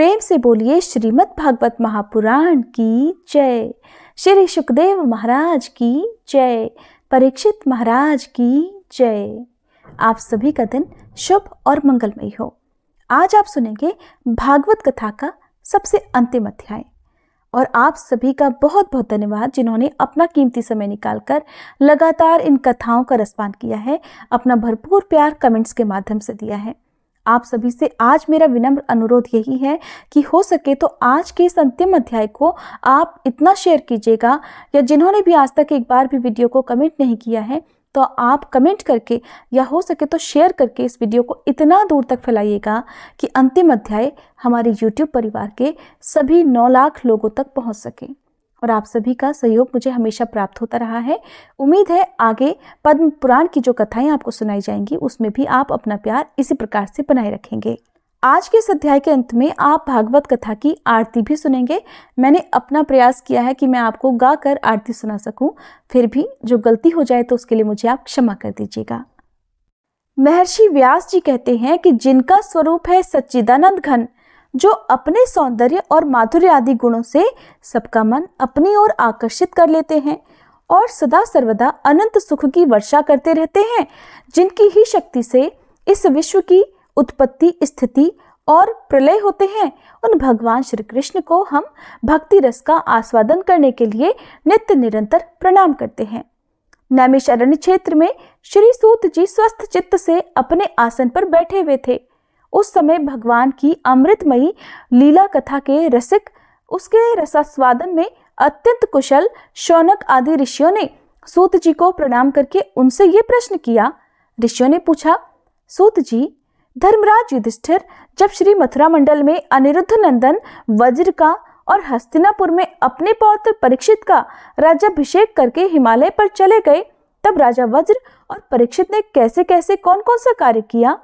प्रेम से बोलिए श्रीमद् भागवत महापुराण की जय श्री सुखदेव महाराज की जय परीक्षित महाराज की जय आप सभी का दिन शुभ और मंगलमय हो आज आप सुनेंगे भागवत कथा का सबसे अंतिम अध्याय और आप सभी का बहुत बहुत धन्यवाद जिन्होंने अपना कीमती समय निकालकर लगातार इन कथाओं का रसपान किया है अपना भरपूर प्यार कमेंट्स के माध्यम से दिया है आप सभी से आज मेरा विनम्र अनुरोध यही है कि हो सके तो आज के इस अंतिम अध्याय को आप इतना शेयर कीजिएगा या जिन्होंने भी आज तक एक बार भी वीडियो को कमेंट नहीं किया है तो आप कमेंट करके या हो सके तो शेयर करके इस वीडियो को इतना दूर तक फैलाइएगा कि अंतिम अध्याय हमारे यूट्यूब परिवार के सभी नौ लाख लोगों तक पहुंच सके और आप सभी का सहयोग मुझे हमेशा प्राप्त होता रहा है उम्मीद है आगे पद्म पुराण की जो कथाएं आपको सुनाई जाएंगी उसमें भी आप अपना प्यार इसी प्रकार से बनाए रखेंगे आज के इस अध्याय के अंत में आप भागवत कथा की आरती भी सुनेंगे मैंने अपना प्रयास किया है कि मैं आपको गा कर आरती सुना सकूं फिर भी जो गलती हो जाए तो उसके लिए मुझे आप क्षमा कर दीजिएगा महर्षि व्यास जी कहते हैं कि जिनका स्वरूप है सच्चिदानंद घन जो अपने सौंदर्य और माधुर्य आदि गुणों से सबका मन अपनी ओर आकर्षित कर लेते हैं और सदा सर्वदा अनंत सुख की वर्षा करते रहते हैं जिनकी ही शक्ति से इस विश्व की उत्पत्ति स्थिति और प्रलय होते हैं उन भगवान श्री कृष्ण को हम भक्ति रस का आस्वादन करने के लिए नित्य निरंतर प्रणाम करते हैं नैमिष अरण्य क्षेत्र में श्री सूत जी स्वस्थ चित्त से अपने आसन पर बैठे हुए थे उस समय भगवान की अमृतमयी लीला कथा के रसिक उसके रसास्वादन में अत्यंत कुशल शौनक आदि ऋषियों ने सूत जी को प्रणाम करके उनसे ये प्रश्न किया ऋषियों ने पूछा सूत जी धर्मराज युधिष्ठिर जब श्री मथुरा मंडल में अनिरुद्ध नंदन वज्र का और हस्तिनापुर में अपने पौत्र परीक्षित का राजाभिषेक करके हिमालय पर चले गए तब राजा वज्र और परीक्षित ने कैसे कैसे कौन कौन सा कार्य किया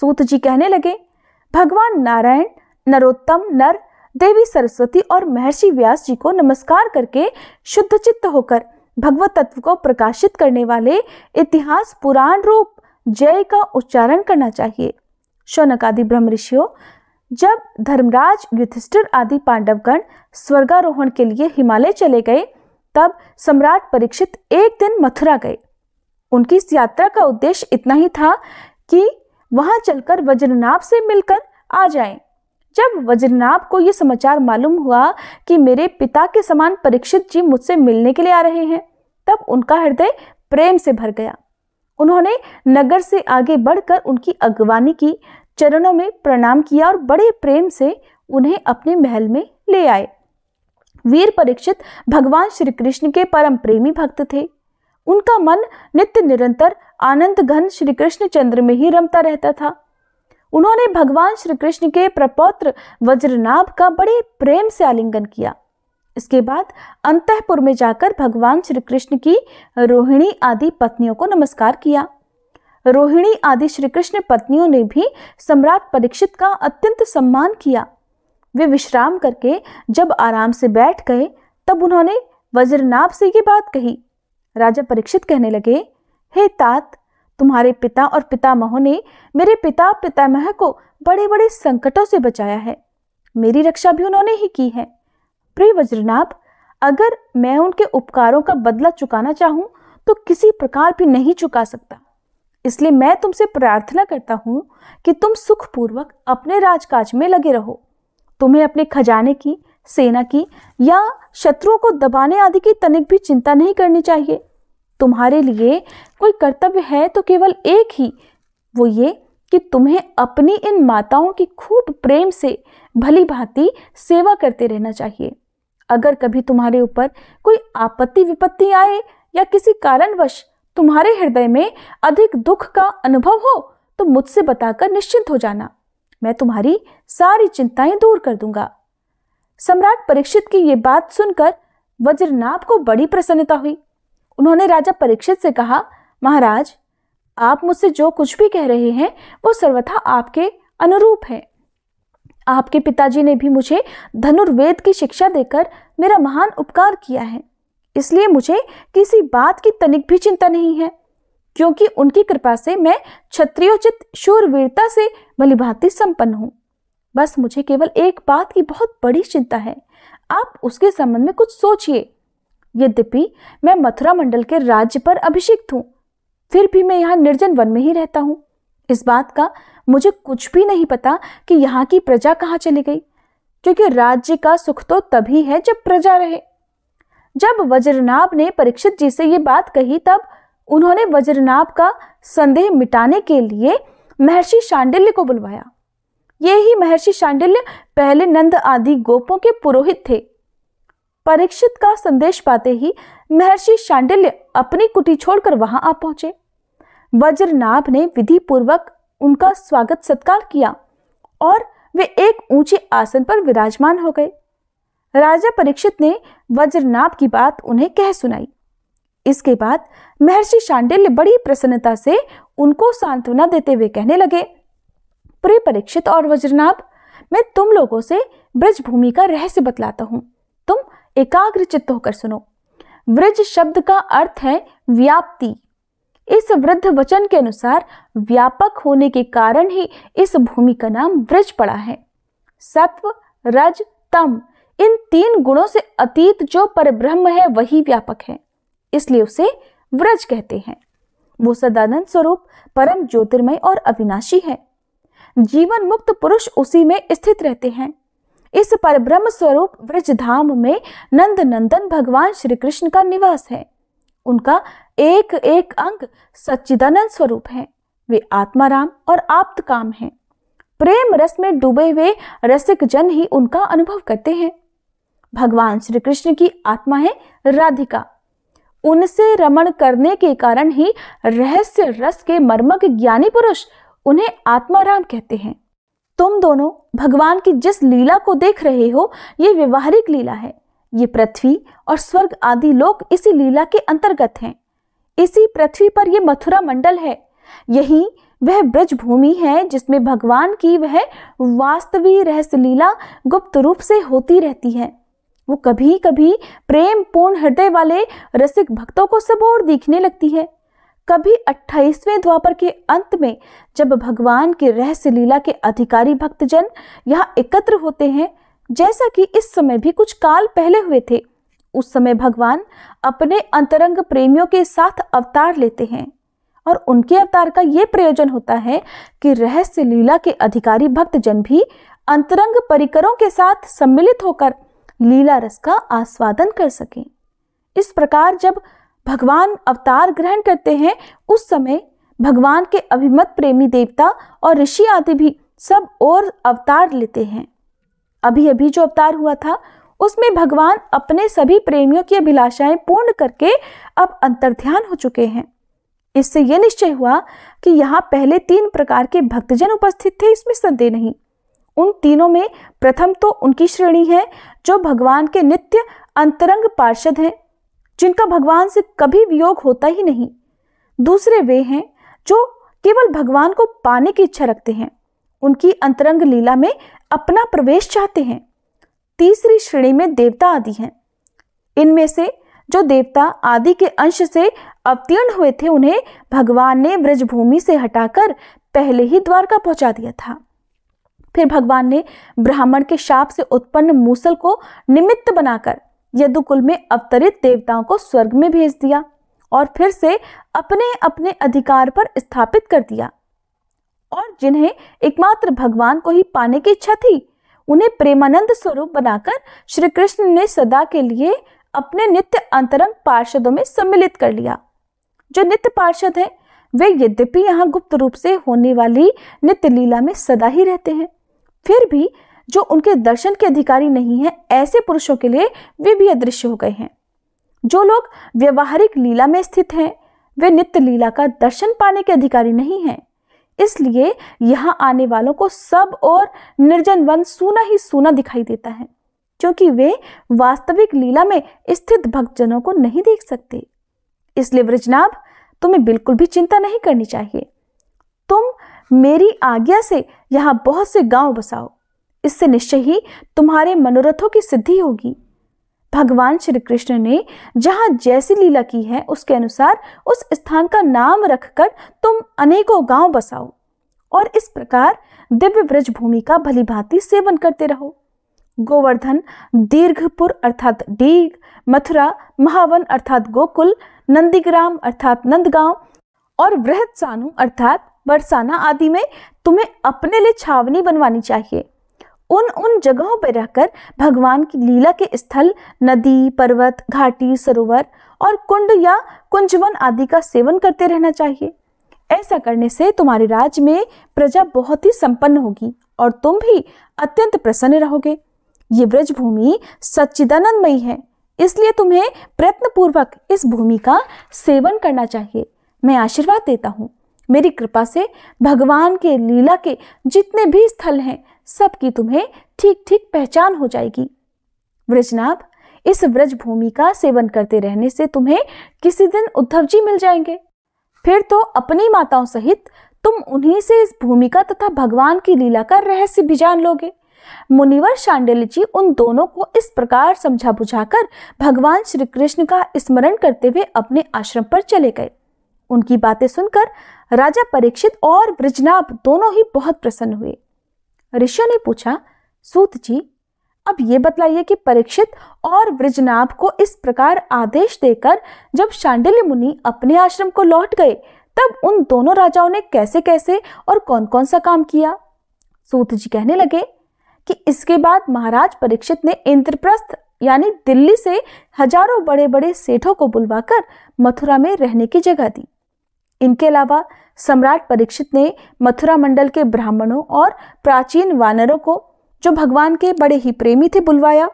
सूत जी कहने लगे भगवान नारायण नरोत्तम नर देवी सरस्वती और महर्षि व्यास जी को नमस्कार करके शुद्ध चित्त होकर भगवत तत्व को प्रकाशित करने वाले इतिहास पुराण रूप जय का उच्चारण करना चाहिए शौनक आदि ब्रह्म ऋषियों जब धर्मराज युधिष्ठिर आदि पांडवगण स्वर्गारोहण के लिए हिमालय चले गए तब सम्राट परीक्षित एक दिन मथुरा गए उनकी इस यात्रा का उद्देश्य इतना ही था कि वहां चलकर वज्रनाभ से मिलकर आ जाए जब वज्रनाभ को ये समाचार मालूम हुआ कि मेरे पिता के समान परीक्षित जी मुझसे मिलने के लिए आ रहे हैं तब उनका हृदय प्रेम से भर गया उन्होंने नगर से आगे बढ़कर उनकी अगवानी की चरणों में प्रणाम किया और बड़े प्रेम से उन्हें अपने महल में ले आए वीर परीक्षित भगवान श्री कृष्ण के परम प्रेमी भक्त थे उनका मन नित्य निरंतर आनंद घन श्री कृष्ण चंद्र में ही रमता रहता था उन्होंने भगवान श्री कृष्ण के प्रपौत्र वज्रनाभ का बड़े प्रेम से आलिंगन किया इसके बाद अंतपुर में जाकर भगवान श्री कृष्ण की रोहिणी आदि पत्नियों को नमस्कार किया रोहिणी आदि श्री कृष्ण पत्नियों ने भी सम्राट परीक्षित का अत्यंत सम्मान किया वे विश्राम करके जब आराम से बैठ गए तब उन्होंने वज्रनाभ से ये बात कही राजा परीक्षित कहने लगे हे तात तुम्हारे पिता और पितामह ने मेरे पिता पितामह को बड़े बड़े संकटों से बचाया है मेरी रक्षा भी उन्होंने ही की है प्रिय वज्रनाभ अगर मैं उनके उपकारों का बदला चुकाना चाहूँ तो किसी प्रकार भी नहीं चुका सकता इसलिए मैं तुमसे प्रार्थना करता हूँ कि तुम सुखपूर्वक अपने राजकाज में लगे रहो तुम्हें अपने खजाने की सेना की या शत्रुओं को दबाने आदि की तनिक भी चिंता नहीं करनी चाहिए तुम्हारे लिए कोई कर्तव्य है तो केवल एक ही वो ये कि तुम्हें अपनी इन माताओं की खूब प्रेम से भली भांति सेवा करते रहना चाहिए अगर कभी तुम्हारे ऊपर कोई आपत्ति विपत्ति आए या किसी कारणवश तुम्हारे हृदय में अधिक दुख का अनुभव हो तो मुझसे बताकर निश्चिंत हो जाना मैं तुम्हारी सारी चिंताएं दूर कर दूंगा सम्राट परीक्षित की ये बात सुनकर वज्रनाभ को बड़ी प्रसन्नता हुई उन्होंने राजा परीक्षित से कहा महाराज आप मुझसे जो कुछ भी कह रहे हैं वो सर्वथा आपके अनुरूप है आपके पिताजी ने भी मुझे धनुर्वेद की शिक्षा देकर मेरा महान उपकार किया है इसलिए मुझे किसी बात की तनिक भी चिंता नहीं है क्योंकि उनकी कृपा से मैं क्षत्रियोचित शूरवीरता से भलीभांति संपन्न हूँ बस मुझे केवल एक बात की बहुत बड़ी चिंता है आप उसके संबंध में कुछ सोचिए यद्यपि मैं मथुरा मंडल के राज्य पर अभिषिक्त हूँ फिर भी मैं यहाँ निर्जन वन में ही रहता हूँ इस बात का मुझे कुछ भी नहीं पता कि यहाँ की प्रजा कहाँ चली गई क्योंकि राज्य का सुख तो तभी है जब प्रजा रहे जब वज्रनाभ ने परीक्षित जी से ये बात कही तब उन्होंने वज्रनाभ का संदेह मिटाने के लिए महर्षि शांडिल्य को बुलवाया ये ही महर्षि शांडिल्य पहले नंद आदि गोपों के पुरोहित थे परीक्षित का संदेश पाते ही महर्षि शांडिल्य अपनी कुटी छोड़कर वहां आ पहुंचे वज्रनाभ ने विधि पूर्वक उनका स्वागत सत्कार किया और वे एक ऊंचे आसन पर विराजमान हो गए राजा परीक्षित ने वज्रनाभ की बात उन्हें कह सुनाई इसके बाद महर्षि शांडिल्य बड़ी प्रसन्नता से उनको सांत्वना देते हुए कहने लगे प्रिय परीक्षित और वज्रनाभ मैं तुम लोगों से ब्रजभूमि का रहस्य बतलाता हूँ तुम एकाग्र चित्त होकर सुनो वृज शब्द का अर्थ है व्याप्ति इस वृद्ध वचन के अनुसार व्यापक होने के कारण ही इस भूमि का नाम वृज पड़ा है सत्व रज तम इन तीन गुणों से अतीत जो परब्रह्म है वही व्यापक है इसलिए उसे व्रज कहते हैं वो सदानंद स्वरूप परम ज्योतिर्मय और अविनाशी है जीवन मुक्त पुरुष उसी में स्थित रहते हैं इस पर ब्रह्म स्वरूप ब्रज धाम में नंद नंदन भगवान श्री कृष्ण का निवास है उनका एक एक अंग सच्चिदानंद स्वरूप है वे आत्माराम और आप्त काम है प्रेम रस में डूबे हुए रसिक जन ही उनका अनुभव करते हैं भगवान श्री कृष्ण की आत्मा है राधिका उनसे रमण करने के कारण ही रहस्य रस के मर्मक ज्ञानी पुरुष उन्हें आत्माराम कहते हैं तुम दोनों भगवान की जिस लीला को देख रहे हो ये व्यवहारिक लीला है ये पृथ्वी और स्वर्ग आदि लोक इसी लीला के अंतर्गत हैं इसी पृथ्वी पर यह मथुरा मंडल है यही वह ब्रज भूमि है जिसमें भगवान की वह वास्तवी रहस्य लीला गुप्त रूप से होती रहती है वो कभी कभी प्रेम पूर्ण हृदय वाले रसिक भक्तों को सबोर दिखने लगती है कभी 28वें द्वापर के अंत में जब भगवान की रहस्य लीला के अधिकारी भक्तजन यहाँ एकत्र होते हैं जैसा कि इस समय भी कुछ काल पहले हुए थे उस समय भगवान अपने अंतरंग प्रेमियों के साथ अवतार लेते हैं और उनके अवतार का ये प्रयोजन होता है कि रहस्य लीला के अधिकारी भक्तजन भी अंतरंग परिकरों के साथ सम्मिलित होकर लीला रस का आस्वादन कर सकें इस प्रकार जब भगवान अवतार ग्रहण करते हैं उस समय भगवान के अभिमत प्रेमी देवता और ऋषि आदि भी सब और अवतार लेते हैं अभी अभी जो अवतार हुआ था उसमें भगवान अपने सभी प्रेमियों की अभिलाषाएं पूर्ण करके अब अंतर्ध्यान हो चुके हैं इससे यह निश्चय हुआ कि यहाँ पहले तीन प्रकार के भक्तजन उपस्थित थे इसमें संदेह नहीं उन तीनों में प्रथम तो उनकी श्रेणी है जो भगवान के नित्य अंतरंग पार्षद हैं जिनका भगवान से कभी वियोग होता ही नहीं दूसरे वे हैं जो केवल भगवान को पाने की इच्छा रखते हैं उनकी अंतरंग लीला में अपना प्रवेश चाहते हैं तीसरी श्रेणी में देवता आदि हैं इनमें से जो देवता आदि के अंश से अवतीर्ण हुए थे उन्हें भगवान ने ब्रजभूमि से हटाकर पहले ही द्वारका पहुंचा दिया था फिर भगवान ने ब्राह्मण के शाप से उत्पन्न मूसल को निमित्त बनाकर यदुकुल में अवतरित देवताओं को स्वर्ग में भेज दिया और फिर से अपने अपने अधिकार पर स्थापित कर दिया और जिन्हें एकमात्र भगवान को ही पाने की इच्छा थी उन्हें प्रेमानंद स्वरूप बनाकर श्री कृष्ण ने सदा के लिए अपने नित्य अंतरंग पार्षदों में सम्मिलित कर लिया जो नित्य पार्षद हैं वे यद्यपि यहाँ गुप्त रूप से होने वाली नित्य लीला में सदा ही रहते हैं फिर भी जो उनके दर्शन के अधिकारी नहीं हैं ऐसे पुरुषों के लिए वे भी अदृश्य हो गए हैं जो लोग व्यवहारिक लीला में स्थित हैं वे नित्य लीला का दर्शन पाने के अधिकारी नहीं हैं इसलिए यहाँ आने वालों को सब और निर्जन वन सूना ही सूना दिखाई देता है क्योंकि वे वास्तविक लीला में स्थित भक्तजनों को नहीं देख सकते इसलिए वृजनाभ तुम्हें बिल्कुल भी चिंता नहीं करनी चाहिए तुम मेरी आज्ञा से यहाँ बहुत से गांव बसाओ इससे निश्चय ही तुम्हारे मनोरथों की सिद्धि होगी भगवान श्री कृष्ण ने जहाँ जैसी लीला की है उसके अनुसार उस स्थान का नाम रखकर तुम अनेकों गांव बसाओ और इस प्रकार दिव्य ब्रज भूमि का भली भांति सेवन करते रहो गोवर्धन दीर्घपुर अर्थात डीग मथुरा महावन अर्थात गोकुल नंदीग्राम अर्थात नंदगांव और बृहद सानु अर्थात बरसाना आदि में तुम्हें अपने लिए छावनी बनवानी चाहिए उन उन जगहों पर रहकर भगवान की लीला के स्थल नदी पर्वत घाटी सरोवर और कुंड या कुंजवन आदि का सेवन करते रहना चाहिए ऐसा करने से तुम्हारे राज्य में प्रजा बहुत ही संपन्न होगी और तुम भी अत्यंत प्रसन्न रहोगे ये ब्रज भूमि सच्चिदानंदमयी है इसलिए तुम्हें प्रयत्न पूर्वक इस भूमि का सेवन करना चाहिए मैं आशीर्वाद देता हूँ मेरी कृपा से भगवान के लीला के जितने भी स्थल हैं सबकी तुम्हें ठीक ठीक पहचान हो जाएगी वृजनाभ इस व्रज भूमि का सेवन करते रहने से तुम्हें किसी दिन उद्धव जी मिल जाएंगे फिर तो अपनी माताओं सहित तुम उन्हीं से इस भूमि का तथा भगवान की लीला का रहस्य भी जान लोगे मुनिवर शांडिल्य जी उन दोनों को इस प्रकार समझा बुझाकर भगवान श्री कृष्ण का स्मरण करते हुए अपने आश्रम पर चले गए उनकी बातें सुनकर राजा परीक्षित और ब्रजनाभ दोनों ही बहुत प्रसन्न हुए ऋषियों ने पूछा सूत जी अब ये बतलाइए कि परीक्षित और ब्रजनाभ को इस प्रकार आदेश देकर जब शांडिल्य मुनि अपने आश्रम को लौट गए तब उन दोनों राजाओं ने कैसे कैसे और कौन कौन सा काम किया सूत जी कहने लगे कि इसके बाद महाराज परीक्षित ने इंद्रप्रस्थ यानी दिल्ली से हजारों बड़े बड़े सेठों को बुलवाकर मथुरा में रहने की जगह दी इनके अलावा सम्राट परीक्षित ने मथुरा मंडल के ब्राह्मणों और प्राचीन वानरों को जो भगवान के बड़े ही प्रेमी थे बुलवाया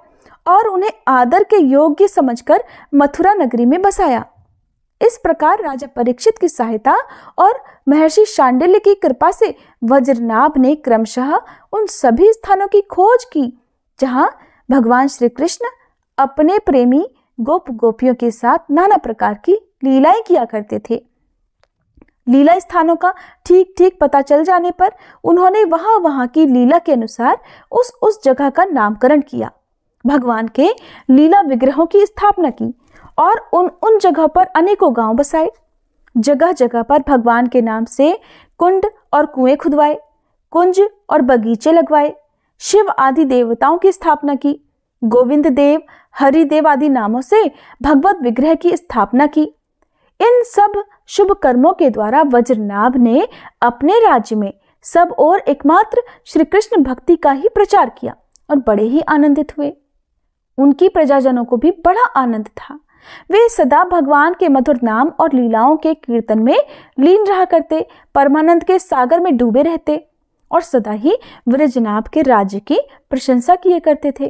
और उन्हें आदर के योग्य समझकर मथुरा नगरी में बसाया इस प्रकार राजा परीक्षित की सहायता और महर्षि शांडिल्य की कृपा से वज्रनाभ ने क्रमशः उन सभी स्थानों की खोज की जहाँ भगवान श्री कृष्ण अपने प्रेमी गोप गोपियों के साथ नाना प्रकार की लीलाएं किया करते थे लीला स्थानों का ठीक ठीक पता चल जाने पर उन्होंने वहाँ वहाँ की लीला के अनुसार उस उस जगह का नामकरण किया भगवान के लीला विग्रहों की स्थापना की और उन उन जगह पर अनेकों गांव बसाए जगह जगह पर भगवान के नाम से कुंड और कुएं खुदवाए कुंज और बगीचे लगवाए शिव आदि देवताओं की स्थापना की गोविंद देव हरिदेव आदि नामों से भगवत विग्रह की स्थापना की इन सब शुभ कर्मों के द्वारा वज्रनाभ ने अपने राज्य में सब और एकमात्र श्री कृष्ण भक्ति का ही प्रचार किया और बड़े ही आनंदित हुए उनकी प्रजाजनों को भी बड़ा आनंद था वे सदा भगवान के मधुर नाम और लीलाओं के कीर्तन में लीन रहा करते परमानंद के सागर में डूबे रहते और सदा ही व्रजनाभ के राज्य की प्रशंसा किए करते थे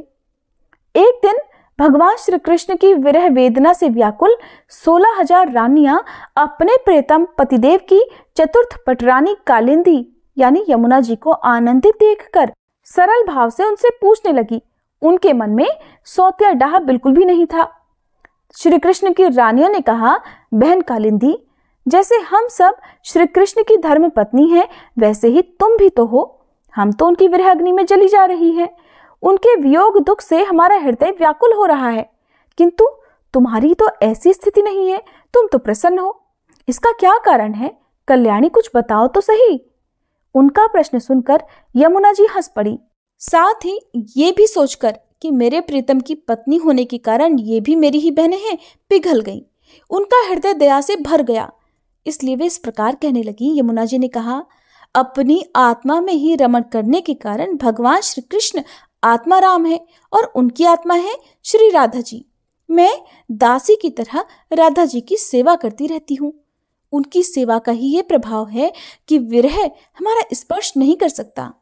एक दिन भगवान श्री कृष्ण की विरह वेदना से व्याकुल सोलह हजार रानियां अपने प्रियतम पतिदेव की चतुर्थ पटरानी कालिंदी यानी यमुना जी को आनंदित देखकर सरल भाव से उनसे पूछने लगी उनके मन में सौत्या डाह बिल्कुल भी नहीं था श्री कृष्ण की रानियों ने कहा बहन कालिंदी जैसे हम सब श्री कृष्ण की धर्म पत्नी है वैसे ही तुम भी तो हो हम तो उनकी विरह अग्नि में जली जा रही है उनके वियोग दुख से हमारा हृदय व्याकुल हो रहा है किंतु तुम्हारी तो ऐसी स्थिति नहीं है तुम तो प्रसन्न हो इसका क्या कारण है कल्याणी कुछ बताओ तो सही उनका प्रश्न सुनकर यमुना जी हंस पड़ी साथ ही ये भी सोचकर कि मेरे प्रीतम की पत्नी होने के कारण ये भी मेरी ही बहनें हैं पिघल गई उनका हृदय दया से भर गया इसलिए वे इस प्रकार कहने लगी यमुना जी ने कहा अपनी आत्मा में ही रमण करने के कारण भगवान श्री कृष्ण आत्मा राम है और उनकी आत्मा है श्री राधा जी मैं दासी की तरह राधा जी की सेवा करती रहती हूँ उनकी सेवा का ही ये प्रभाव है कि विरह हमारा स्पर्श नहीं कर सकता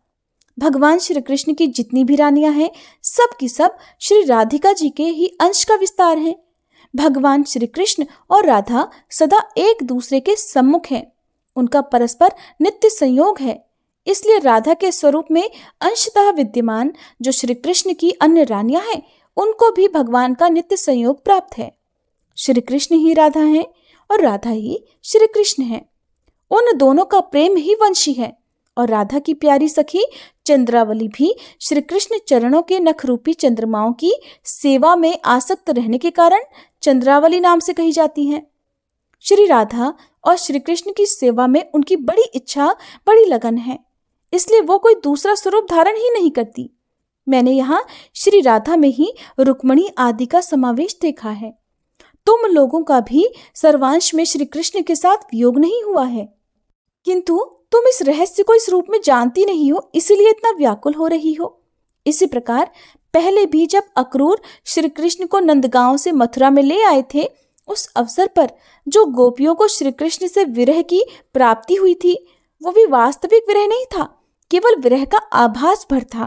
भगवान श्री कृष्ण की जितनी भी रानियां हैं सब की सब श्री राधिका जी के ही अंश का विस्तार हैं भगवान श्री कृष्ण और राधा सदा एक दूसरे के सम्मुख हैं उनका परस्पर नित्य संयोग है इसलिए राधा के स्वरूप में अंशतः विद्यमान जो श्री कृष्ण की अन्य रानियां हैं उनको भी भगवान का नित्य संयोग प्राप्त है श्री कृष्ण ही राधा हैं और राधा ही श्री कृष्ण हैं उन दोनों का प्रेम ही वंशी है और राधा की प्यारी सखी चंद्रावली भी श्री कृष्ण चरणों के नखरूपी चंद्रमाओं की सेवा में आसक्त रहने के कारण चंद्रावली नाम से कही जाती हैं श्री राधा और श्री कृष्ण की सेवा में उनकी बड़ी इच्छा बड़ी लगन है इसलिए वो कोई दूसरा स्वरूप धारण ही नहीं करती मैंने यहाँ श्री राधा में ही रुक्मणी आदि का समावेश देखा है तुम लोगों का भी सर्वांश में श्री कृष्ण के साथ वियोग नहीं हुआ है किंतु तुम इस रहस्य को इस रूप में जानती नहीं हो इसलिए इतना व्याकुल हो रही हो इसी प्रकार पहले भी जब अक्रूर श्री कृष्ण को नंदगांव से मथुरा में ले आए थे उस अवसर पर जो गोपियों को श्री कृष्ण से विरह की प्राप्ति हुई थी वो भी वास्तविक विरह नहीं था केवल विरह का आभास भर था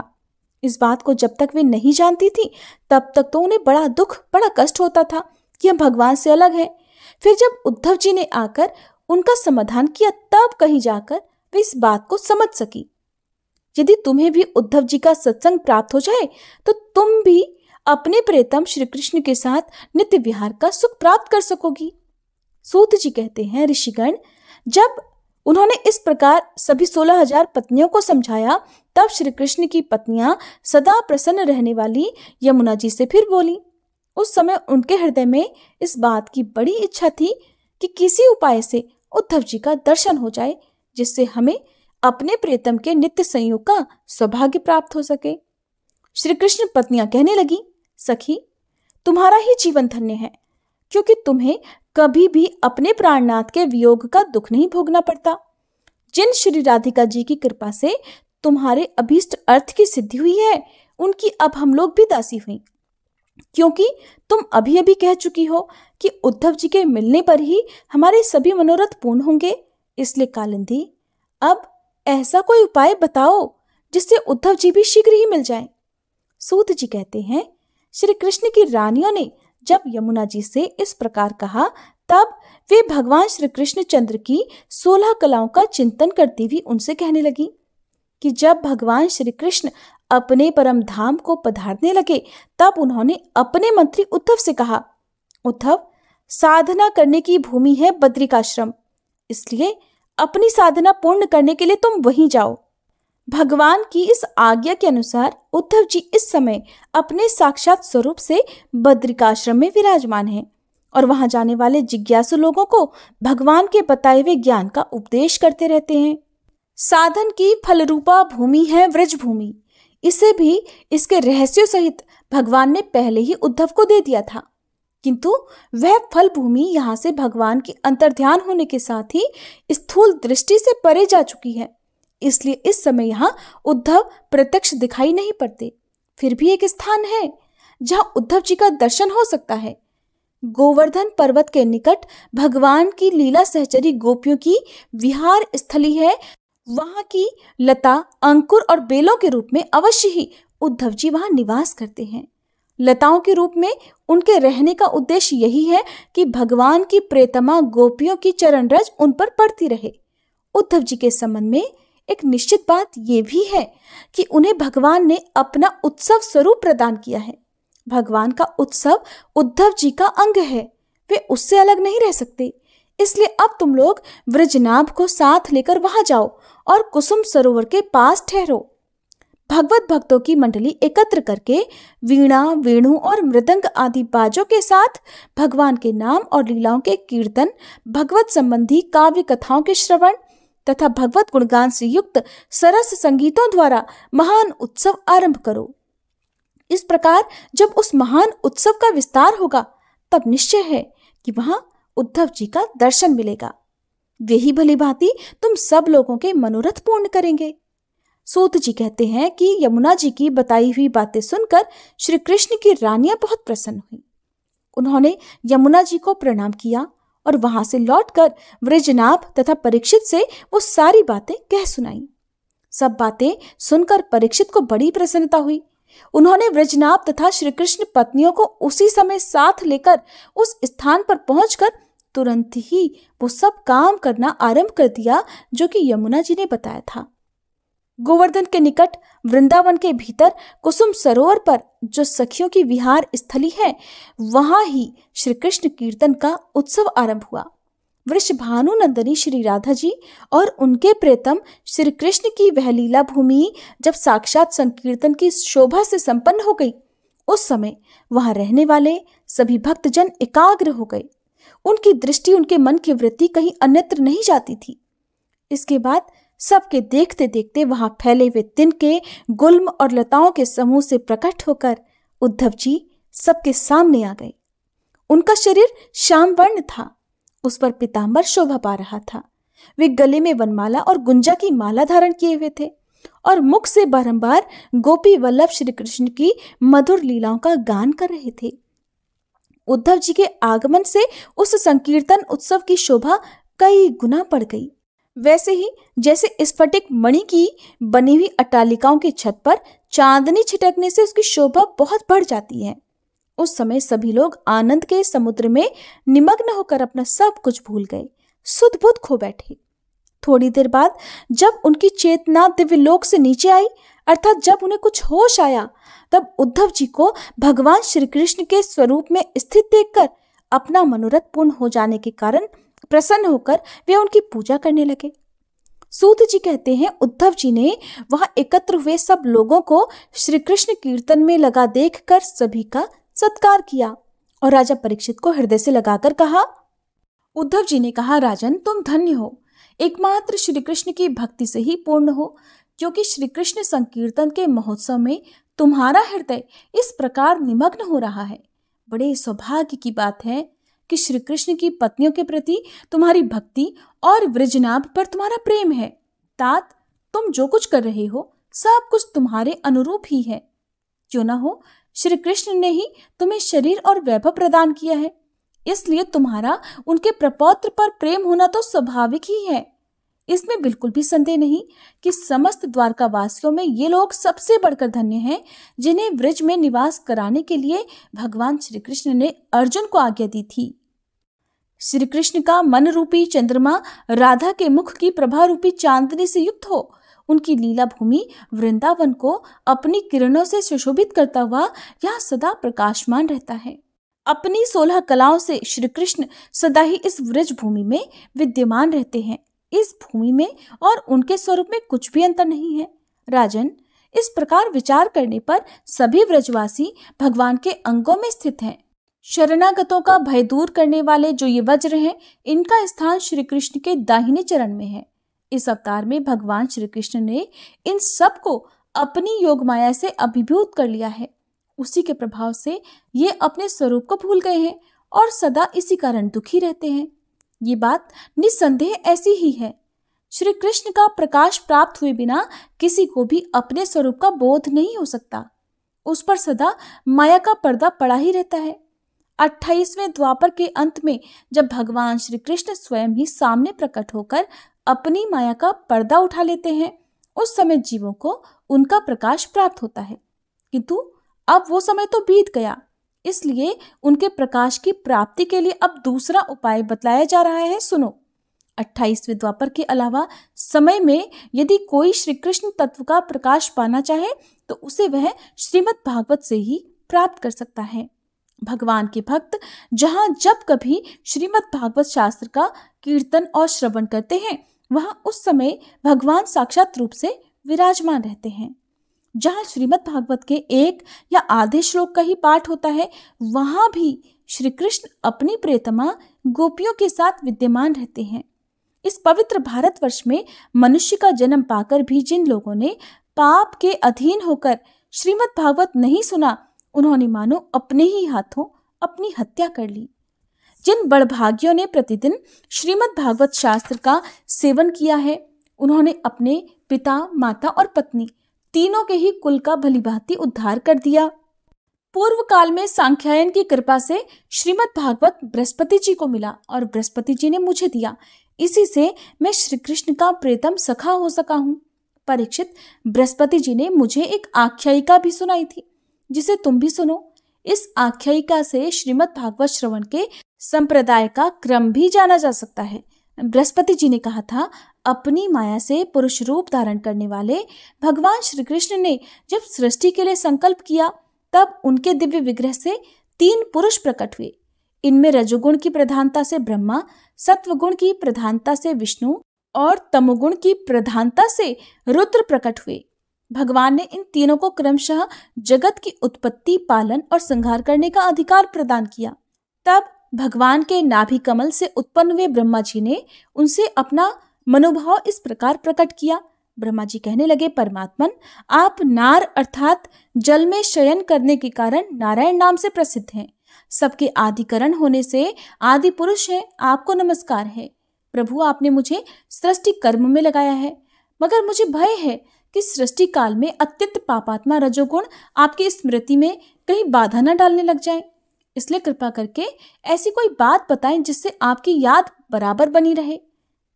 इस बात को जब तक वे नहीं जानती थी तब तक तो उन्हें बड़ा दुख बड़ा कष्ट होता था कि हम भगवान से अलग हैं फिर जब उद्धव जी ने आकर उनका समाधान किया तब कहीं जाकर वे इस बात को समझ सकी यदि तुम्हें भी उद्धव जी का सत्संग प्राप्त हो जाए तो तुम भी अपने प्रेतम श्री कृष्ण के साथ नित्य विहार का सुख प्राप्त कर सकोगी सूत जी कहते हैं ऋषिगण जब उन्होंने इस प्रकार सभी सोलह हजार पत्नियों को समझाया तब श्री कृष्ण की पत्नियां सदा प्रसन्न रहने वाली यमुना जी से फिर बोली उस समय उनके हृदय में इस बात की बड़ी इच्छा थी कि किसी उपाय से उद्धव जी का दर्शन हो जाए जिससे हमें अपने प्रियतम के नित्य संयोग का सौभाग्य प्राप्त हो सके श्री कृष्ण पत्नियां कहने लगी सखी तुम्हारा ही जीवन धन्य है क्योंकि तुम्हें कभी भी अपने प्राणनाथ के वियोग का दुख नहीं भोगना पड़ता जिन श्री राधिका जी की कृपा से तुम्हारे अभीष्ट अर्थ की सिद्धि हुई है उनकी अब हम लोग भी दासी हुई क्योंकि तुम अभी अभी कह चुकी हो कि उद्धव जी के मिलने पर ही हमारे सभी मनोरथ पूर्ण होंगे इसलिए कालिंदी अब ऐसा कोई उपाय बताओ जिससे उद्धव जी भी शीघ्र ही मिल जाए सूत जी कहते हैं श्री कृष्ण की रानियों ने जब यमुना जी से इस प्रकार कहा तब वे भगवान श्री कृष्ण चंद्र की सोलह कलाओं का चिंतन करती हुई उनसे कहने लगी कि जब भगवान श्री कृष्ण अपने परम धाम को पधारने लगे तब उन्होंने अपने मंत्री उद्धव से कहा उद्धव साधना करने की भूमि है बद्रिकाश्रम इसलिए अपनी साधना पूर्ण करने के लिए तुम वहीं जाओ भगवान की इस आज्ञा के अनुसार उद्धव जी इस समय अपने साक्षात स्वरूप से बद्रिकाश्रम में विराजमान हैं और वहां जाने वाले जिज्ञासु लोगों को भगवान के बताए हुए ज्ञान का उपदेश करते रहते हैं साधन की फलरूपा भूमि है व्रज भूमि इसे भी इसके रहस्यों सहित भगवान ने पहले ही उद्धव को दे दिया था किंतु वह फल भूमि यहाँ से भगवान की अंतर्ध्यान होने के साथ ही स्थूल दृष्टि से परे जा चुकी है इसलिए इस समय यहाँ उद्धव प्रत्यक्ष दिखाई नहीं पड़ते फिर भी एक स्थान है जहाँ उद्धव जी का दर्शन हो सकता है गोवर्धन पर्वत के निकट भगवान की लीला सहचरी गोपियों की विहार स्थली है वहाँ की लता अंकुर और बेलों के रूप में अवश्य ही उद्धव जी वहाँ निवास करते हैं लताओं के रूप में उनके रहने का उद्देश्य यही है कि भगवान की प्रेतमा गोपियों की चरण रज उन पर पड़ती रहे उद्धव जी के संबंध में एक निश्चित बात यह भी है कि उन्हें भगवान ने अपना उत्सव स्वरूप प्रदान किया है भगवान का उत्सव उद्धव जी का अंग है वे उससे अलग नहीं रह सकते इसलिए अब तुम लोग ब्रजनाभ को साथ लेकर वहां जाओ और कुसुम सरोवर के पास ठहरो भगवत भक्तों की मंडली एकत्र करके वीणा वेणु और मृदंग आदि बाजों के साथ भगवान के नाम और लीलाओं के कीर्तन भगवत संबंधी काव्य कथाओं के श्रवण तथा भगवत गुणगान से युक्त सरस संगीतों द्वारा महान उत्सव आरंभ करो इस प्रकार जब उस महान उत्सव का विस्तार होगा तब निश्चय है कि वहां उद्धव जी का दर्शन मिलेगा वे ही भली भांति तुम सब लोगों के मनोरथ पूर्ण करेंगे सूत जी कहते हैं कि यमुना जी की बताई हुई बातें सुनकर श्री कृष्ण की रानियां बहुत प्रसन्न हुई उन्होंने यमुना जी को प्रणाम किया और वहां से लौटकर व्रजनाभ तथा परीक्षित से वो सारी बातें कह सुनाई सब बातें सुनकर परीक्षित को बड़ी प्रसन्नता हुई उन्होंने व्रजनाभ तथा श्री कृष्ण पत्नियों को उसी समय साथ लेकर उस स्थान पर पहुंचकर तुरंत ही वो सब काम करना आरंभ कर दिया जो कि यमुना जी ने बताया था गोवर्धन के निकट वृंदावन के भीतर कुसुम सरोवर पर जो सखियों की विहार स्थली है वहां ही श्री कृष्ण कीर्तन का उत्सव आरंभ हुआ भानु नंदनी श्री राधा जी और उनके प्रेतम श्री कृष्ण की वह लीला भूमि जब साक्षात संकीर्तन की शोभा से संपन्न हो गई उस समय वहां रहने वाले सभी भक्तजन एकाग्र हो गए उनकी दृष्टि उनके मन की वृत्ति कहीं अन्यत्र नहीं जाती थी इसके बाद सबके देखते देखते वहां फैले हुए तिनके गुल्म और लताओं के समूह से प्रकट होकर उद्धव जी सबके सामने आ गए उनका शरीर श्याम वर्ण था उस पर पिताम्बर शोभा पा रहा था वे गले में वनमाला और गुंजा की माला धारण किए हुए थे और मुख से बारंबार गोपी वल्लभ श्री कृष्ण की मधुर लीलाओं का गान कर रहे थे उद्धव जी के आगमन से उस संकीर्तन उत्सव की शोभा कई गुना बढ़ गई वैसे ही जैसे स्फटिक मणि की बनी हुई अट्टालिकाओं की छत पर चांदनी छिटकने से उसकी शोभा बहुत बढ़ जाती है उस समय सभी लोग आनंद के समुद्र में निमग्न होकर अपना सब कुछ भूल गए सुधबुद खो बैठे थोड़ी देर बाद जब उनकी चेतना दिव्य लोक से नीचे आई अर्थात जब उन्हें कुछ होश आया तब उद्धव जी को भगवान श्री कृष्ण के स्वरूप में स्थित देखकर अपना मनोरथ पूर्ण हो जाने के कारण प्रसन्न होकर वे उनकी पूजा करने लगे सूत जी कहते हैं उद्धव जी ने वहां एकत्र हुए सब लोगों को श्री कृष्ण कीर्तन में लगा देखकर सभी का सत्कार किया और राजा परीक्षित को हृदय से लगाकर कहा उद्धव जी ने कहा राजन तुम धन्य हो एकमात्र श्री कृष्ण की भक्ति से ही पूर्ण हो क्योंकि श्री कृष्ण संकीर्तन के महोत्सव में तुम्हारा हृदय इस प्रकार निमग्न हो रहा है बड़े सौभाग्य की बात है कि श्री कृष्ण की पत्नियों के प्रति तुम्हारी भक्ति और वृजनाभ पर तुम्हारा प्रेम है तात तुम जो कुछ कर रहे हो सब कुछ तुम्हारे अनुरूप ही है क्यों ना हो श्री कृष्ण ने ही तुम्हें शरीर और वैभव प्रदान किया है इसलिए तुम्हारा उनके प्रपौत्र पर प्रेम होना तो स्वाभाविक ही है इसमें बिल्कुल भी संदेह नहीं कि समस्त द्वारका वासियों में ये लोग सबसे बढ़कर धन्य हैं जिन्हें ब्रज में निवास कराने के लिए भगवान श्री कृष्ण ने अर्जुन को आज्ञा दी थी श्री कृष्ण का मन रूपी चंद्रमा राधा के मुख की प्रभा रूपी चांदनी से युक्त हो उनकी लीला भूमि वृंदावन को अपनी किरणों से सुशोभित करता हुआ यह सदा प्रकाशमान रहता है अपनी सोलह कलाओं से श्री कृष्ण सदा ही इस व्रज भूमि में विद्यमान रहते हैं इस भूमि में और उनके स्वरूप में कुछ भी अंतर नहीं है राजन इस प्रकार विचार करने पर सभी व्रजवासी भगवान के अंगों में स्थित हैं शरणागतों का भय दूर करने वाले जो ये वज्र हैं इनका स्थान श्री कृष्ण के दाहिने चरण में है इस अवतार में भगवान श्री कृष्ण ने इन सबको अपनी योग माया से अभिभूत कर लिया है उसी के प्रभाव से ये अपने स्वरूप को भूल गए हैं और सदा इसी कारण दुखी रहते हैं ये बात निस्संदेह ऐसी ही है श्री कृष्ण का प्रकाश प्राप्त हुए बिना किसी को भी अपने स्वरूप का बोध नहीं हो सकता उस पर सदा माया का पर्दा पड़ा ही रहता है अट्ठाईसवें द्वापर के अंत में जब भगवान श्री कृष्ण स्वयं ही सामने प्रकट होकर अपनी माया का पर्दा उठा लेते हैं उस समय जीवों को उनका प्रकाश प्राप्त होता है किंतु अब वो समय तो बीत गया इसलिए उनके प्रकाश की प्राप्ति के लिए अब दूसरा उपाय बतलाया जा रहा है सुनो अट्ठाईसवें द्वापर के अलावा समय में यदि कोई श्री कृष्ण तत्व का प्रकाश पाना चाहे तो उसे वह श्रीमद् भागवत से ही प्राप्त कर सकता है भगवान के भक्त जहाँ जब कभी श्रीमद् भागवत शास्त्र का कीर्तन और श्रवण करते हैं वहाँ उस समय भगवान साक्षात रूप से विराजमान रहते हैं जहाँ श्रीमद् भागवत के एक या आधे श्लोक का ही पाठ होता है वहाँ भी श्री कृष्ण अपनी प्रेतमा गोपियों के साथ विद्यमान रहते हैं इस पवित्र भारतवर्ष में मनुष्य का जन्म पाकर भी जिन लोगों ने पाप के अधीन होकर श्रीमद् भागवत नहीं सुना उन्होंने मानो अपने ही हाथों अपनी हत्या कर ली जिन बड़भागियों ने प्रतिदिन श्रीमद् भागवत शास्त्र का सेवन किया है उन्होंने अपने पिता माता और पत्नी तीनों के ही कुल का भलीभांति उद्धार कर दिया पूर्व काल में सांख्यायन की कृपा से श्रीमद् भागवत बृहस्पति जी को मिला और बृहस्पति जी ने मुझे दिया इसी से मैं श्री कृष्ण का प्रीतम सखा हो सका हूँ परीक्षित बृहस्पति जी ने मुझे एक आख्यायिका भी सुनाई थी जिसे तुम भी सुनो इस आख्यायिका से श्रीमद् भागवत श्रवण के संप्रदाय का क्रम भी जाना जा सकता है बृहस्पति जी ने कहा था अपनी माया से पुरुष रूप धारण करने वाले भगवान श्री कृष्ण ने जब सृष्टि के लिए संकल्प किया तब उनके दिव्य विग्रह से तीन पुरुष प्रकट हुए इनमें रजोगुण की प्रधानता से ब्रह्मा सत्वगुण की प्रधानता से विष्णु और तमोगुण की प्रधानता से रुद्र प्रकट हुए भगवान ने इन तीनों को क्रमशः जगत की उत्पत्ति पालन और संहार करने का अधिकार प्रदान किया तब भगवान के नाभि कमल से उत्पन्न हुए ब्रह्मा जी ने उनसे अपना मनोभाव इस प्रकार प्रकट किया ब्रह्मा जी कहने लगे परमात्मन आप नार अर्थात जल में शयन करने के कारण नारायण नाम से प्रसिद्ध हैं सबके आदिकरण होने से आदि पुरुष हैं आपको नमस्कार है प्रभु आपने मुझे सृष्टि कर्म में लगाया है मगर मुझे भय है कि सृष्टि काल में अत्यंत पापात्मा रजोगुण आपकी स्मृति में कहीं बाधा न डालने लग जाए इसलिए कृपा करके ऐसी कोई बात बताएं जिससे आपकी याद बराबर बनी रहे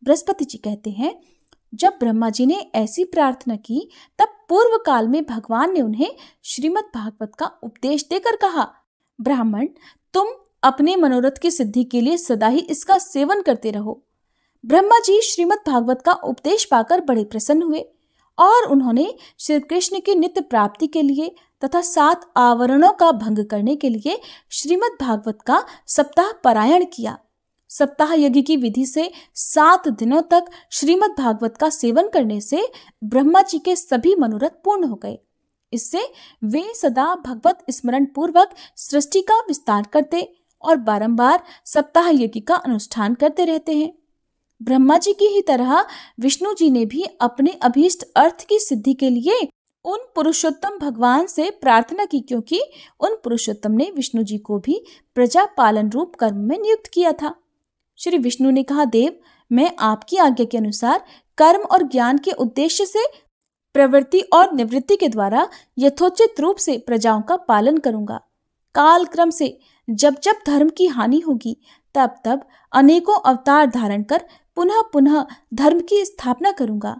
बृहस्पति जी कहते हैं जब ब्रह्मा जी ने ऐसी प्रार्थना की तब पूर्व काल में भगवान ने उन्हें श्रीमद् भागवत का उपदेश देकर कहा ब्राह्मण तुम अपने मनोरथ की सिद्धि के लिए सदा ही इसका सेवन करते रहो ब्रह्मा जी श्रीमद् भागवत का उपदेश पाकर बड़े प्रसन्न हुए और उन्होंने श्री कृष्ण की नित्य प्राप्ति के लिए तथा सात आवरणों का भंग करने के लिए श्रीमद् भागवत का सप्ताह पारायण किया सप्ताह यज्ञ की विधि से सात दिनों तक श्रीमद् भागवत का सेवन करने से ब्रह्मा जी के सभी मनोरथ पूर्ण हो गए इससे वे सदा भगवत स्मरण पूर्वक सृष्टि का विस्तार करते और बारंबार सप्ताह यज्ञ का अनुष्ठान करते रहते हैं ब्रह्मा जी की ही तरह विष्णु जी ने भी अपने अभीष्ट अर्थ की सिद्धि के लिए उन पुरुषोत्तम भगवान से प्रार्थना की क्योंकि उन पुरुषोत्तम ने विष्णु जी को भी प्रजा पालन रूप कर्म में नियुक्त किया था श्री विष्णु ने कहा देव मैं आपकी आज्ञा के अनुसार कर्म और ज्ञान के उद्देश्य से प्रवृत्ति और निवृत्ति के द्वारा यथोचित रूप से प्रजाओं का पालन करूंगा काल क्रम से जब जब धर्म की हानि होगी तब तब अनेकों अवतार धारण कर पुनः पुनः धर्म की स्थापना करूंगा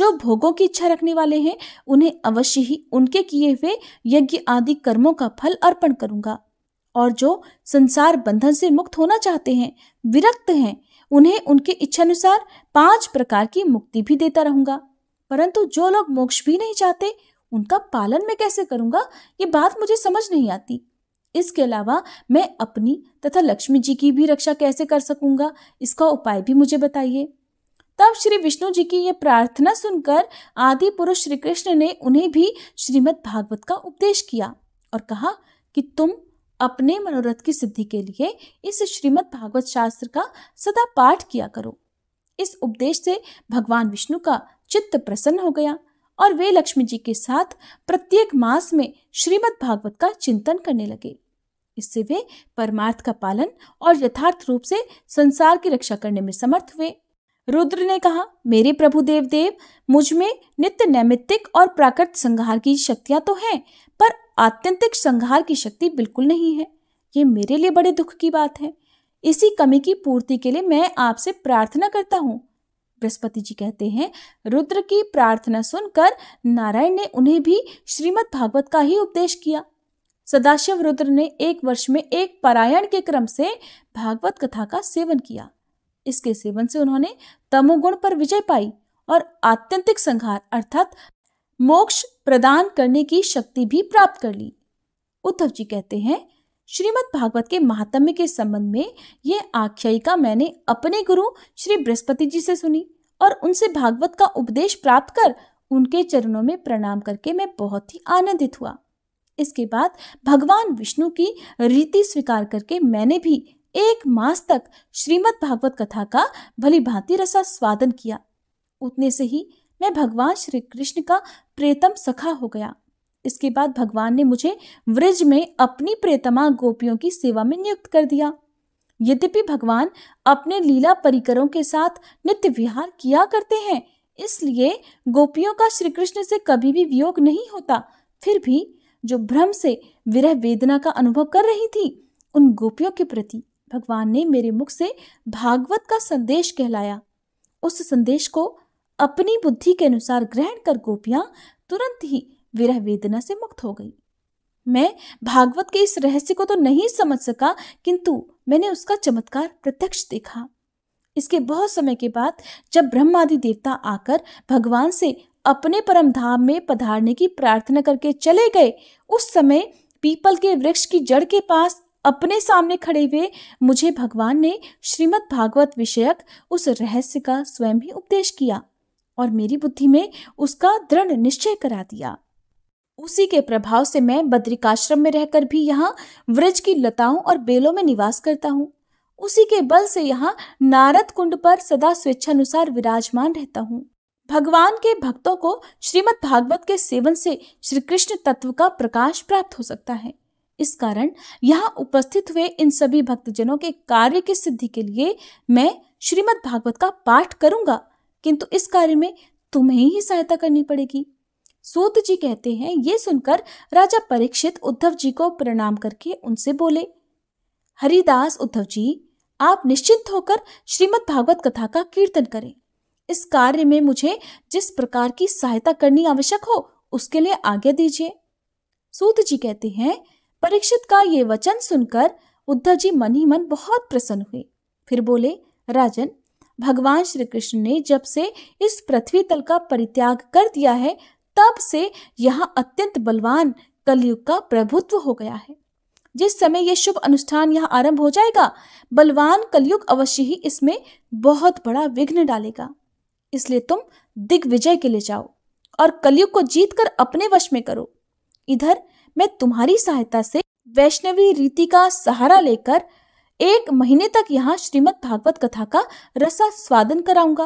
जो भोगों की इच्छा रखने वाले हैं उन्हें अवश्य ही उनके किए हुए यज्ञ आदि कर्मों का फल अर्पण करूंगा और जो संसार बंधन से मुक्त होना चाहते हैं विरक्त हैं उन्हें उनके इच्छानुसार पांच प्रकार की मुक्ति भी देता रहूंगा परंतु जो लोग मोक्ष भी नहीं चाहते उनका पालन मैं कैसे करूंगा ये बात मुझे समझ नहीं आती इसके अलावा मैं अपनी तथा लक्ष्मी जी की भी रक्षा कैसे कर सकूंगा इसका उपाय भी मुझे बताइए तब श्री विष्णु जी की यह प्रार्थना सुनकर आदि पुरुष श्री कृष्ण ने उन्हें भी श्रीमद् भागवत का उपदेश किया और कहा कि तुम अपने मनोरथ की सिद्धि के लिए इस श्रीमद् भागवत शास्त्र का सदा पाठ किया करो इस उपदेश से भगवान विष्णु का चित्त प्रसन्न हो गया और वे लक्ष्मी जी के साथ प्रत्येक मास में श्रीमद् भागवत का चिंतन करने लगे इससे वे परमार्थ का पालन और यथार्थ रूप से संसार की रक्षा करने में समर्थ हुए रुद्र ने कहा मेरे प्रभु देवदेव मुझ में नित्य नैमित्तिक और प्राकृत संहार की शक्तियां तो हैं पर आत्यंतिक संहार की शक्ति बिल्कुल नहीं है ये मेरे लिए बड़े दुख की बात है इसी कमी की पूर्ति के लिए मैं आपसे प्रार्थना करता हूँ बृहस्पति जी कहते हैं रुद्र की प्रार्थना सुनकर नारायण ने उन्हें भी श्रीमद भागवत का ही उपदेश किया सदाशिव रुद्र ने एक वर्ष में एक परायण के क्रम से भागवत कथा का सेवन किया इसके सेवन से उन्होंने तमोगुण पर विजय पाई और आत्यंतिक संहार अर्थात मोक्ष प्रदान करने की शक्ति भी प्राप्त कर ली उद्धव जी कहते हैं श्रीमद् भागवत के महात्म्य के संबंध में ये आख्यायिका मैंने अपने गुरु श्री बृहस्पति जी से सुनी और उनसे भागवत का उपदेश प्राप्त कर उनके चरणों में प्रणाम करके मैं बहुत ही आनंदित हुआ इसके बाद भगवान विष्णु की रीति स्वीकार करके मैंने भी एक मास तक श्रीमद् भागवत कथा का भली भांति रसा स्वादन किया उतने से ही मैं भगवान श्री कृष्ण का प्रेतम सखा हो गया इसके बाद भगवान ने मुझे व्रज में अपनी प्रेतमा गोपियों की सेवा में नियुक्त कर दिया यद्यपि भगवान अपने लीला परिकरों के साथ नित्य विहार किया करते हैं इसलिए गोपियों का श्री कृष्ण से कभी भी वियोग नहीं होता फिर भी जो भ्रम से विरह वेदना का अनुभव कर रही थी उन गोपियों के प्रति भगवान ने मेरे मुख से भागवत का संदेश कहलाया उस संदेश को अपनी बुद्धि के अनुसार ग्रहण कर गोपियां तुरंत ही विरह वेदना से मुक्त हो गई मैं भागवत के इस रहस्य को तो नहीं समझ सका किंतु मैंने उसका चमत्कार प्रत्यक्ष देखा इसके बहुत समय के बाद जब ब्रह्मादि देवता आकर भगवान से अपने परम धाम में पधारने की प्रार्थना करके चले गए उस समय पीपल के वृक्ष की जड़ के पास अपने सामने खड़े हुए मुझे भगवान ने श्रीमद् भागवत विषयक उस रहस्य का स्वयं ही उपदेश किया और मेरी बुद्धि में उसका दृढ़ निश्चय करा दिया उसी के प्रभाव से मैं बद्रिकाश्रम में रहकर भी यहाँ व्रज की लताओं और बेलों में निवास करता हूँ उसी के बल से यहाँ नारद कुंड पर सदा स्वेच्छानुसार विराजमान रहता हूँ भगवान के भक्तों को श्रीमद् भागवत के सेवन से श्री कृष्ण तत्व का प्रकाश प्राप्त हो सकता है इस कारण यहाँ उपस्थित हुए इन सभी भक्तजनों के कार्य की सिद्धि के लिए मैं श्रीमद् भागवत का पाठ करूंगा किंतु इस कार्य में तुम्हें ही सहायता करनी पड़ेगी सूत जी कहते हैं ये सुनकर राजा परीक्षित उद्धव जी को प्रणाम करके उनसे बोले हरिदास उद्धव जी आप निश्चिंत होकर श्रीमद् भागवत कथा का कीर्तन करें इस कार्य में मुझे जिस प्रकार की सहायता करनी आवश्यक हो उसके लिए आज्ञा दीजिए सूत जी कहते हैं परीक्षित का ये वचन सुनकर उद्धव जी मन ही मन बहुत प्रसन्न हुए फिर बोले राजन भगवान श्री कृष्ण ने जब से इस पृथ्वी तल का परित्याग कर दिया है तब से यह अत्यंत बलवान कलयुग का प्रभुत्व हो गया है जिस समय यह शुभ अनुष्ठान यहाँ आरंभ हो जाएगा बलवान कलयुग अवश्य ही इसमें बहुत बड़ा विघ्न डालेगा इसलिए तुम दिग्विजय के लिए जाओ और कलयुग को जीत कर अपने वश में करो इधर मैं तुम्हारी सहायता से वैष्णवी रीति का सहारा लेकर एक महीने तक यहाँ श्रीमद भागवत कथा का रसा स्वादन कराऊंगा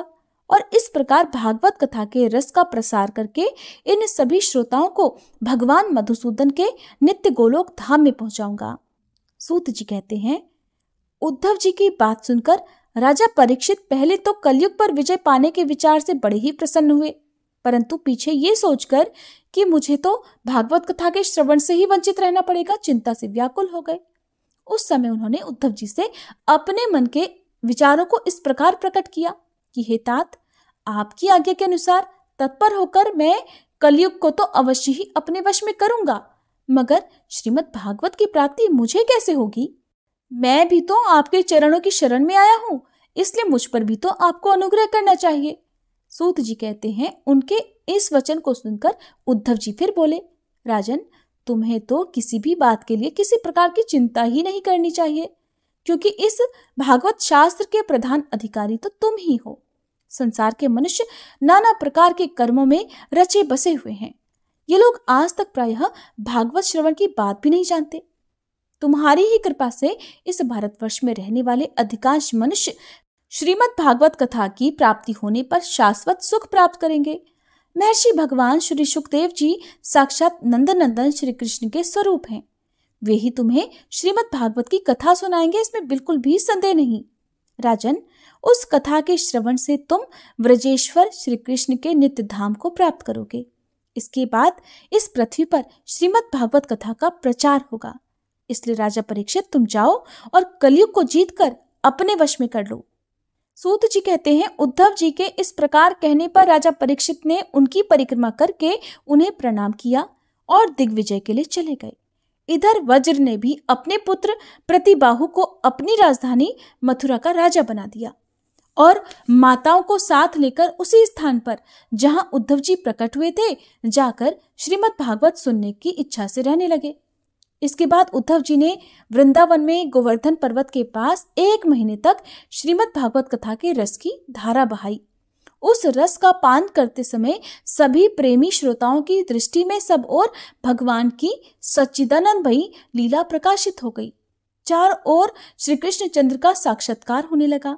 और इस प्रकार भागवत कथा के रस का प्रसार करके इन सभी श्रोताओं को भगवान मधुसूदन के नित्य गोलोक धाम में पहुंचाऊंगा सूत जी कहते हैं उद्धव जी की बात सुनकर राजा परीक्षित पहले तो कलयुग पर विजय पाने के विचार से बड़े ही प्रसन्न हुए परंतु पीछे ये सोचकर कि मुझे तो भागवत कथा के श्रवण से ही वंचित रहना पड़ेगा चिंता से व्याकुल हो गए उस समय उन्होंने उद्धव जी से अपने मन के विचारों को इस प्रकार प्रकट किया कि हे तात आपकी आज्ञा के अनुसार तत्पर होकर मैं कलयुग को तो अवश्य ही अपने वश में करूंगा मगर श्रीमद् भागवत की प्राप्ति मुझे कैसे होगी मैं भी तो आपके चरणों की शरण में आया हूँ इसलिए मुझ पर भी तो आपको अनुग्रह करना चाहिए सूत जी कहते हैं उनके इस वचन को सुनकर उद्धव जी फिर बोले राजन तुम्हें तो किसी भी बात के लिए किसी प्रकार की चिंता ही नहीं करनी चाहिए क्योंकि इस भागवत शास्त्र के प्रधान अधिकारी तो तुम ही हो संसार के मनुष्य नाना प्रकार के कर्मों में रचे बसे हुए हैं ये लोग आज तक प्रायः भागवत श्रवण की बात भी नहीं जानते तुम्हारी ही कृपा से इस भारतवर्ष में रहने वाले अधिकांश मनुष्य श्रीमद् भागवत कथा की प्राप्ति होने पर शाश्वत सुख प्राप्त करेंगे महर्षि भगवान श्री सुखदेव जी साक्षात नंदनंदन श्री कृष्ण के स्वरूप हैं वे ही तुम्हें श्रीमद् भागवत की कथा सुनाएंगे इसमें बिल्कुल भी संदेह नहीं राजन उस कथा के श्रवण से तुम व्रजेश्वर श्री कृष्ण के नित्य धाम को प्राप्त करोगे इसके बाद इस पृथ्वी पर श्रीमद् भागवत कथा का प्रचार होगा इसलिए राजा परीक्षित तुम जाओ और कलयुग को जीतकर अपने वश में कर लो सूत जी कहते हैं उद्धव जी के इस प्रकार कहने पर राजा परीक्षित ने उनकी परिक्रमा करके उन्हें प्रणाम किया और दिग्विजय के लिए चले गए इधर वज्र ने भी अपने पुत्र प्रतिबाहु को अपनी राजधानी मथुरा का राजा बना दिया और माताओं को साथ लेकर उसी स्थान पर जहां उद्धव जी प्रकट हुए थे जाकर श्रीमद् भागवत सुनने की इच्छा से रहने लगे इसके बाद उद्धव जी ने वृंदावन में गोवर्धन पर्वत के पास एक महीने तक श्रीमद् भागवत कथा के रस की धारा बहाई उस रस का पान करते समय सभी प्रेमी श्रोताओं की दृष्टि में सब और भगवान की सच्चिदानंद भई लीला प्रकाशित हो गई चार ओर श्री कृष्ण चंद्र का साक्षात्कार होने लगा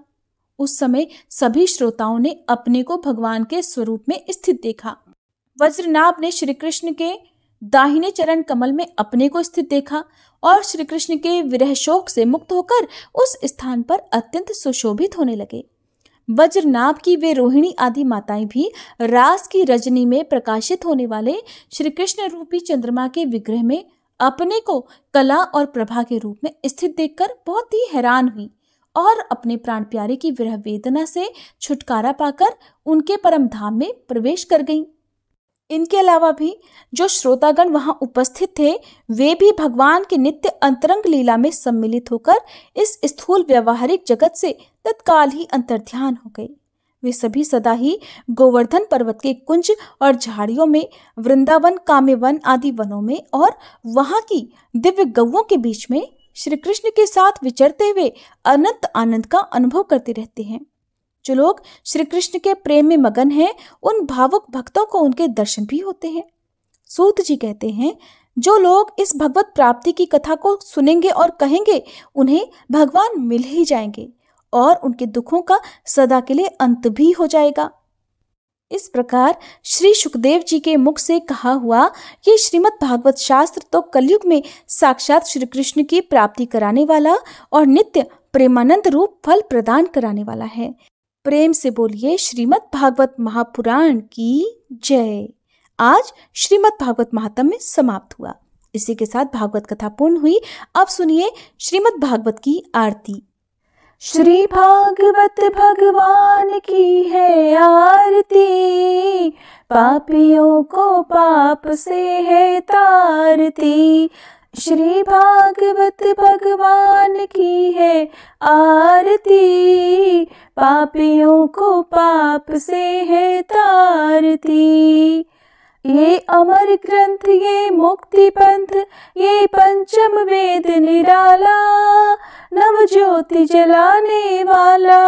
उस समय सभी श्रोताओं ने अपने को भगवान के स्वरूप में स्थित देखा वज्रनाभ ने श्री कृष्ण के दाहिने चरण कमल में अपने को स्थित देखा और श्री कृष्ण के विरह शोक से मुक्त होकर उस स्थान पर अत्यंत सुशोभित होने लगे वज्रनाभ की वे रोहिणी आदि माताएं भी रास की रजनी में प्रकाशित होने वाले श्री कृष्ण रूपी चंद्रमा के विग्रह में अपने को कला और प्रभा के रूप में स्थित देखकर बहुत ही हैरान हुई और अपने प्राण प्यारे की विरह वेदना से छुटकारा पाकर उनके परम धाम में प्रवेश कर गईं। इनके अलावा भी जो श्रोतागण वहां उपस्थित थे वे भी भगवान की नित्य अंतरंग लीला में सम्मिलित होकर इस स्थूल व्यवहारिक जगत से तत्काल ही अंतर्ध्यान हो गए वे सभी सदा ही गोवर्धन पर्वत के कुंज और झाड़ियों में वृंदावन काम्यवन आदि वनों में और वहां की दिव्य गौओं के बीच में श्री कृष्ण के साथ विचरते हुए अनंत आनंद का अनुभव करते रहते हैं जो लोग श्री कृष्ण के प्रेम में मगन हैं उन भावुक भक्तों को उनके दर्शन भी होते हैं सूत जी कहते हैं जो लोग इस भगवत प्राप्ति की कथा को सुनेंगे और कहेंगे उन्हें भगवान मिल ही जाएंगे और उनके दुखों का सदा के लिए अंत भी हो जाएगा इस प्रकार श्री सुखदेव जी के मुख से कहा हुआ ये श्रीमद् भागवत शास्त्र तो कलयुग में साक्षात श्री कृष्ण की प्राप्ति कराने वाला और नित्य प्रेमानंद रूप फल प्रदान कराने वाला है प्रेम से बोलिए श्रीमद् भागवत महापुराण की जय आज श्रीमद् भागवत में समाप्त हुआ इसी के साथ भागवत कथा पूर्ण हुई अब सुनिए श्रीमद् भागवत की आरती श्री भागवत भगवान की है आरती पापियों को पाप से है तारती श्री भागवत भगवान की है आरती पापियों को पाप से है तारती ये अमर ग्रंथ ये मुक्ति पंथ ये पंचम वेद निराला नव ज्योति जलाने वाला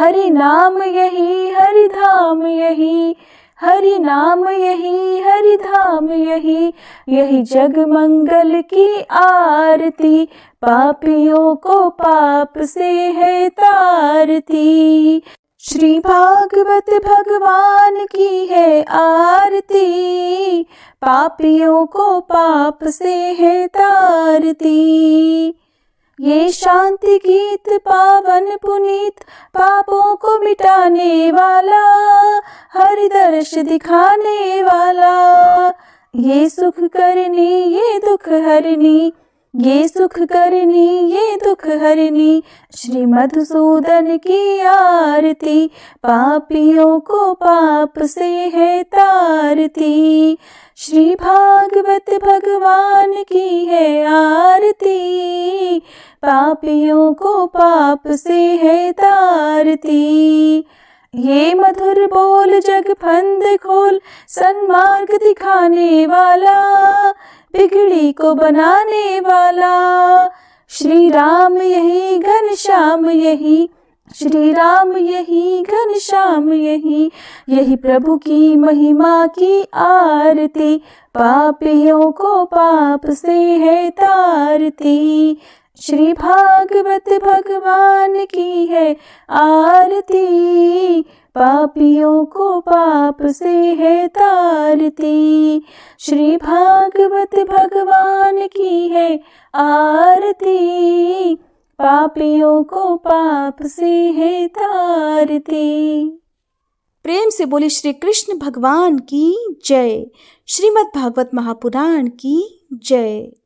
हरि नाम यही हरि धाम यही हरि नाम यही हरि धाम यही यही जग मंगल की आरती पापियों को पाप से है तारती श्री भागवत भगवान की है आरती पापियों को पाप से है तारती ये शांति गीत पावन पुनीत पापों को मिटाने वाला हरि दर्श दिखाने वाला ये सुख करनी ये दुख हरनी ये सुख करनी ये दुख हरनी श्री मधुसूदन की आरती पापियों को पाप से है तारती श्री भागवत भगवान की है आरती पापियों को पाप से है तारती ये मधुर बोल जग फंद खोल सन्मार्ग दिखाने वाला बिगड़ी को बनाने वाला श्री राम यही घन श्याम यही श्री राम यही घन श्याम यही यही प्रभु की महिमा की आरती पापियों को पाप से है तारती श्री भागवत भगवान की है आरती पापियों को पाप से है तारती श्री भागवत भगवान की है आरती पापियों को पाप से है तारती प्रेम से बोली श्री कृष्ण भगवान की जय श्रीमद् भागवत महापुराण की जय